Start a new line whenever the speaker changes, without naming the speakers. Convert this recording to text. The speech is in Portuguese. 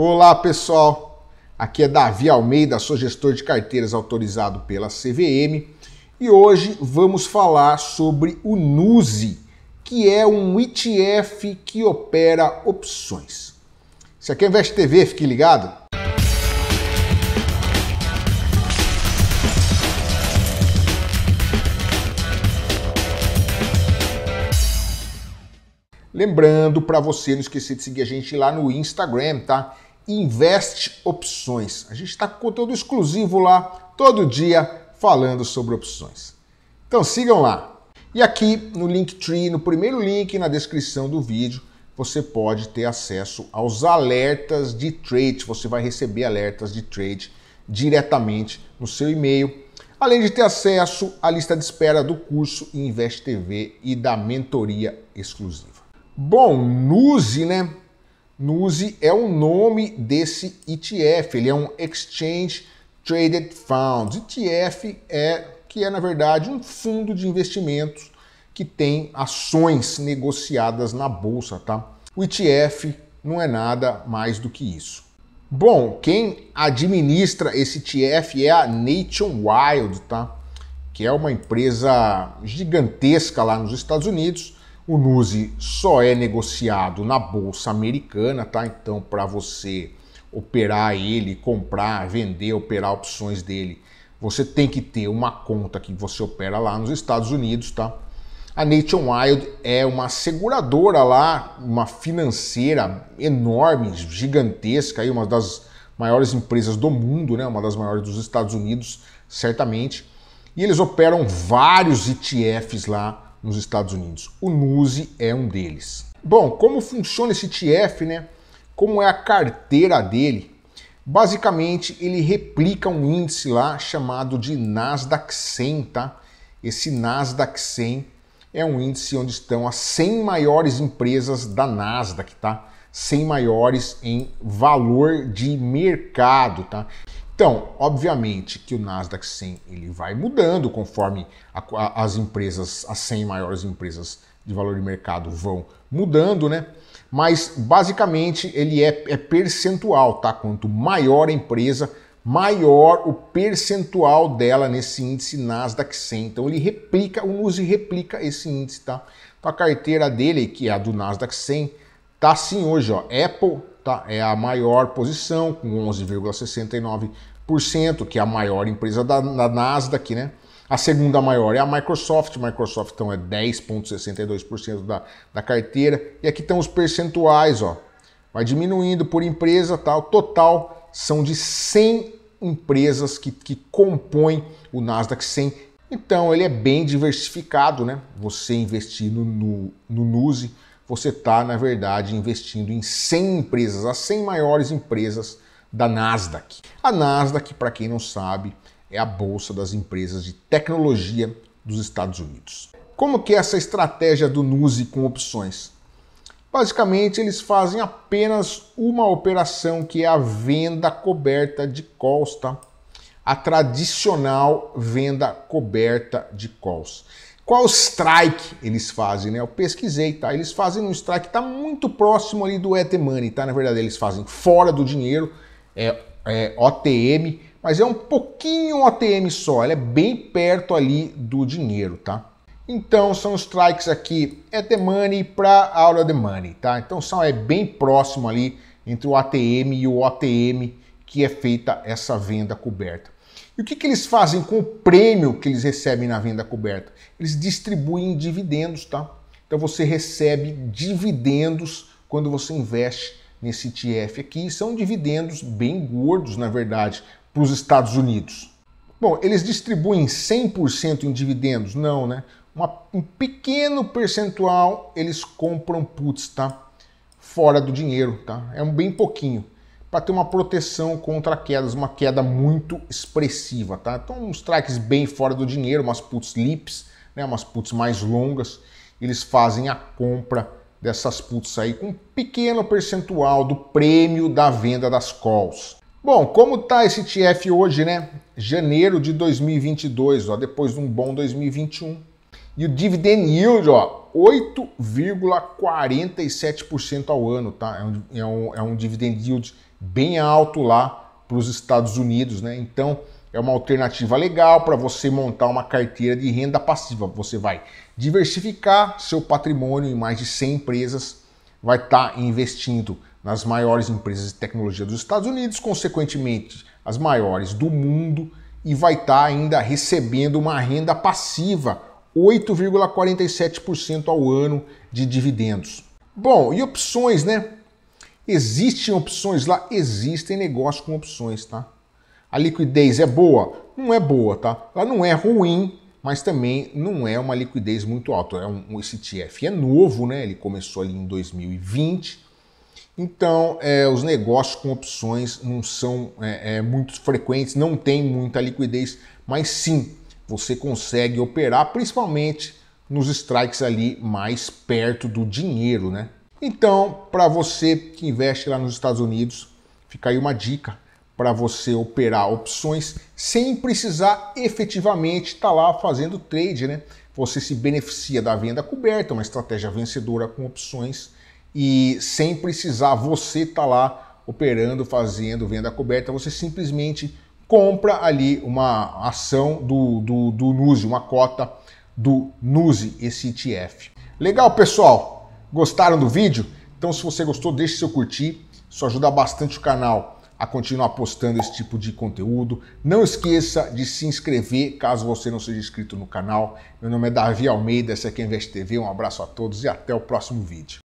Olá, pessoal. Aqui é Davi Almeida, sou gestor de carteiras autorizado pela CVM e hoje vamos falar sobre o NUSE, que é um ETF que opera opções. Se aqui é Invest TV, fique ligado. Lembrando para você não esquecer de seguir a gente lá no Instagram, tá? investe Opções. A gente está com conteúdo exclusivo lá, todo dia, falando sobre opções. Então sigam lá. E aqui no Linktree, no primeiro link na descrição do vídeo, você pode ter acesso aos alertas de trade. Você vai receber alertas de trade diretamente no seu e-mail, além de ter acesso à lista de espera do curso Invest TV e da mentoria exclusiva. Bom, Nuzi, né? NUSE é o nome desse ETF, ele é um Exchange Traded Fund. ETF é que é na verdade um fundo de investimentos que tem ações negociadas na bolsa, tá? O ETF não é nada mais do que isso. Bom, quem administra esse ETF é a Nationwide, tá? Que é uma empresa gigantesca lá nos Estados Unidos o NUSI só é negociado na bolsa americana, tá? Então, para você operar ele, comprar, vender, operar opções dele, você tem que ter uma conta que você opera lá nos Estados Unidos, tá? A Nationwide é uma seguradora lá, uma financeira enorme, gigantesca, aí uma das maiores empresas do mundo, né? Uma das maiores dos Estados Unidos, certamente. E eles operam vários ETFs lá nos Estados Unidos. O NUSE é um deles. Bom, como funciona esse TF, né? Como é a carteira dele? Basicamente, ele replica um índice lá chamado de Nasdaq 100, tá? Esse Nasdaq 100 é um índice onde estão as 100 maiores empresas da Nasdaq, tá? 100 maiores em valor de mercado, tá? Então, obviamente que o Nasdaq 100 ele vai mudando conforme a, a, as empresas, as 100 maiores empresas de valor de mercado vão mudando, né? Mas basicamente ele é, é percentual, tá? Quanto maior a empresa, maior o percentual dela nesse índice Nasdaq 100. Então ele replica, o NUSI replica esse índice, tá? Então a carteira dele, que é a do Nasdaq 100, tá assim hoje, ó. Apple tá? é a maior posição, com 11,69%, que é a maior empresa da, da Nasdaq, né? A segunda maior é a Microsoft. Microsoft então é 10,62% da, da carteira. E aqui estão os percentuais, ó. Vai diminuindo por empresa, tá? O total são de 100 empresas que, que compõem o Nasdaq 100. Então ele é bem diversificado, né? Você investir no, no, no NUSE você está, na verdade, investindo em 100 empresas, as 100 maiores empresas da Nasdaq. A Nasdaq, para quem não sabe, é a bolsa das empresas de tecnologia dos Estados Unidos. Como que é essa estratégia do NUSE com opções? Basicamente, eles fazem apenas uma operação que é a venda coberta de calls, tá? A tradicional venda coberta de calls. Qual strike eles fazem, né? Eu pesquisei, tá? Eles fazem um strike que tá muito próximo ali do ET Money, tá? Na verdade, eles fazem fora do dinheiro, é, é OTM, mas é um pouquinho OTM só, ela é bem perto ali do dinheiro, tá? Então são os strikes aqui ET Money para Out de Money, tá? Então são é bem próximo ali entre o ATM e o OTM que é feita essa venda coberta. E o que, que eles fazem com o prêmio que eles recebem na venda coberta? Eles distribuem dividendos, tá? Então você recebe dividendos quando você investe nesse ETF aqui. São dividendos bem gordos, na verdade, para os Estados Unidos. Bom, eles distribuem 100% em dividendos? Não, né? Uma, um pequeno percentual eles compram puts, tá? Fora do dinheiro, tá? É um bem pouquinho para ter uma proteção contra quedas, uma queda muito expressiva, tá? Então, uns strikes bem fora do dinheiro, umas puts lips, né, umas puts mais longas, eles fazem a compra dessas puts aí com um pequeno percentual do prêmio da venda das calls. Bom, como tá esse TF hoje, né? Janeiro de 2022, ó, depois de um bom 2021. E o dividend yield, ó, 8,47% ao ano, tá? É um, é um, é um dividend yield bem alto lá para os Estados Unidos, né? Então é uma alternativa legal para você montar uma carteira de renda passiva. Você vai diversificar seu patrimônio em mais de 100 empresas, vai estar tá investindo nas maiores empresas de tecnologia dos Estados Unidos, consequentemente as maiores do mundo, e vai estar tá ainda recebendo uma renda passiva, 8,47% ao ano de dividendos. Bom, e opções, né? Existem opções lá? Existem negócios com opções, tá? A liquidez é boa? Não é boa, tá? Ela não é ruim, mas também não é uma liquidez muito alta. É um, esse ETF é novo, né? Ele começou ali em 2020. Então, é, os negócios com opções não são é, é, muito frequentes, não tem muita liquidez, mas sim, você consegue operar principalmente nos strikes ali mais perto do dinheiro, né? Então, para você que investe lá nos Estados Unidos, fica aí uma dica para você operar opções sem precisar efetivamente estar tá lá fazendo trade, né? Você se beneficia da venda coberta, uma estratégia vencedora com opções e sem precisar você estar tá lá operando, fazendo venda coberta, você simplesmente compra ali uma ação do, do, do NUSE, uma cota do NUSE, esse ETF. Legal, pessoal? Gostaram do vídeo? Então, se você gostou, deixe seu curtir. Isso ajuda bastante o canal a continuar postando esse tipo de conteúdo. Não esqueça de se inscrever caso você não seja inscrito no canal. Meu nome é Davi Almeida, esse aqui é Invest TV. Um abraço a todos e até o próximo vídeo.